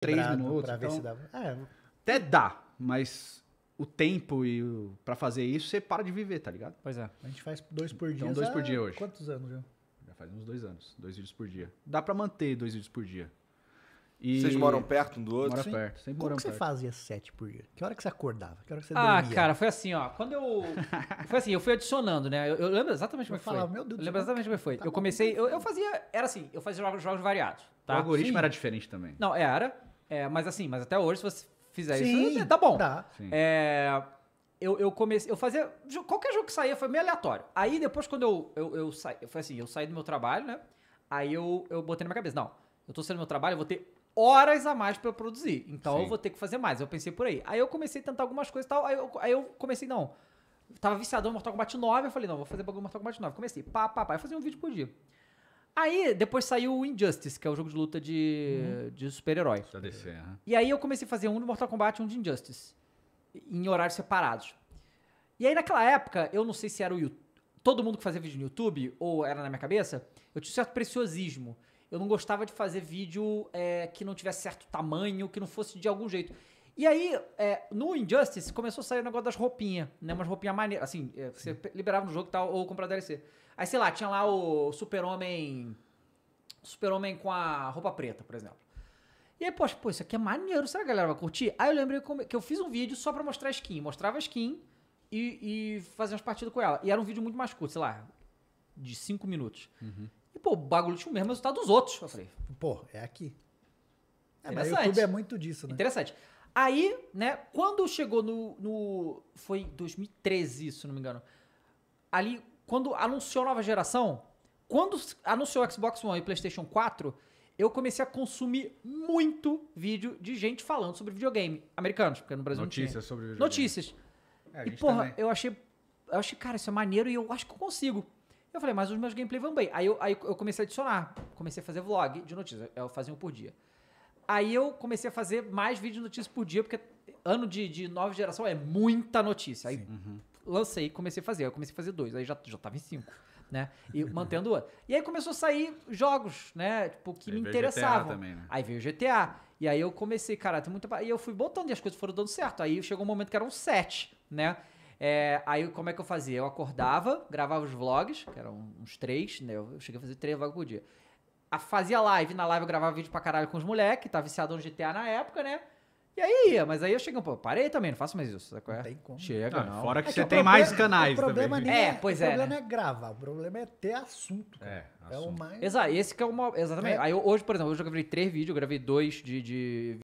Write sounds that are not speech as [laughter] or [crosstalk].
três minutos. então, se dá. É. Até dá, mas o tempo e o... para fazer isso, você para de viver, tá ligado? Pois é. A gente faz dois por então, dia. Então, dois por dia hoje. Quantos anos já? Já faz uns dois anos. Dois vídeos por dia. Dá para manter dois vídeos por dia. E... Vocês moram perto um do outro? Mora Sim. perto, sempre Como que você perto. fazia sete por dia? Que hora que você acordava? Que hora que você ah, dormia? cara, foi assim, ó. Quando eu... [laughs] foi assim, eu fui adicionando, né? Eu, eu lembro exatamente como é foi. meu Deus eu lembro tipo, exatamente como é foi. Tá eu comecei... É eu, eu, fazia... Era assim, eu fazia jogos, jogos variados, tá? O algoritmo Sim. era diferente também. Não, era... É, mas assim, mas até hoje, se você fizer Sim, isso, é, tá bom. É, eu, eu comecei. Eu fazia. Qualquer jogo que saía foi meio aleatório. Aí depois, quando eu, eu, eu saí. Foi assim, eu saí do meu trabalho, né? Aí eu, eu botei na minha cabeça, não, eu tô saindo do meu trabalho, eu vou ter horas a mais para produzir. Então Sim. eu vou ter que fazer mais. Eu pensei por aí. Aí eu comecei a tentar algumas coisas e tal. Aí eu, aí eu comecei, não. Tava viciado no Mortal Kombat 9. Eu falei, não, vou fazer bagulho Mortal Kombat 9. Comecei, pá, pá, pá. Eu fazia um vídeo por dia. Aí, depois saiu o Injustice, que é o jogo de luta de, uhum. de super-herói. né? E aí eu comecei a fazer um de Mortal Kombat e um de Injustice. Em horários separados. E aí, naquela época, eu não sei se era o YouTube, todo mundo que fazia vídeo no YouTube, ou era na minha cabeça, eu tinha um certo preciosismo. Eu não gostava de fazer vídeo é, que não tivesse certo tamanho, que não fosse de algum jeito. E aí, é, no Injustice, começou a sair o negócio das roupinhas, né? Umas roupinhas maneiras, assim, é, você liberava no jogo e tal, ou comprava DLC. Aí, sei lá, tinha lá o super-homem... Super-homem com a roupa preta, por exemplo. E aí, poxa, pô, isso aqui é maneiro, será que a galera vai curtir? Aí eu lembrei que eu fiz um vídeo só pra mostrar a skin. Mostrava a skin e, e fazia umas partidas com ela. E era um vídeo muito mais curto, sei lá, de 5 minutos. Uhum. E, pô, o bagulho tinha o mesmo resultado dos outros. Eu falei... Pô, é aqui. É, mas o YouTube é muito disso, né? Interessante. Aí, né, quando chegou no, no. Foi 2013, se não me engano. Ali, quando anunciou a nova geração, quando anunciou o Xbox One e PlayStation 4, eu comecei a consumir muito vídeo de gente falando sobre videogame. Americanos, porque no Brasil Notícias não tinha. sobre videogame. Notícias. É, e, porra, também. eu achei. Eu achei, cara, isso é maneiro e eu acho que eu consigo. Eu falei, mas os meus gameplays vão bem. Aí eu, aí eu comecei a adicionar. Comecei a fazer vlog de notícias. É, eu fazia um por dia aí eu comecei a fazer mais vídeos de notícias por dia, porque ano de, de nova geração é muita notícia. Aí uhum. lancei, comecei a fazer. Aí comecei a fazer dois, aí já, já tava em cinco. Né? E mantendo o E aí começou a sair jogos, né? Tipo, que aí me interessavam. Também, né? Aí veio o GTA. E aí eu comecei, cara, tem muita. E eu fui botando e as coisas foram dando certo. Aí chegou um momento que eram sete, né? É, aí como é que eu fazia? Eu acordava, gravava os vlogs, que eram uns três, né? Eu cheguei a fazer três vlogs por dia a, fazia live, na live eu gravava vídeo pra caralho com os moleques, tava viciado no GTA na época, né? E aí ia, mas aí eu cheguei, pô, parei também, não faço mais isso. Sabe? É? Não tem como. Chega, não. não. Fora que, é que você tem problema, mais canais o problema também. É, é, pois o é. O é, problema né? é gravar, o problema é ter assunto. Cara. É, assunto. É o mais... Exato, esse que é o mal. Exatamente. É. Aí hoje, por exemplo, hoje eu gravei três vídeos, eu gravei dois de, de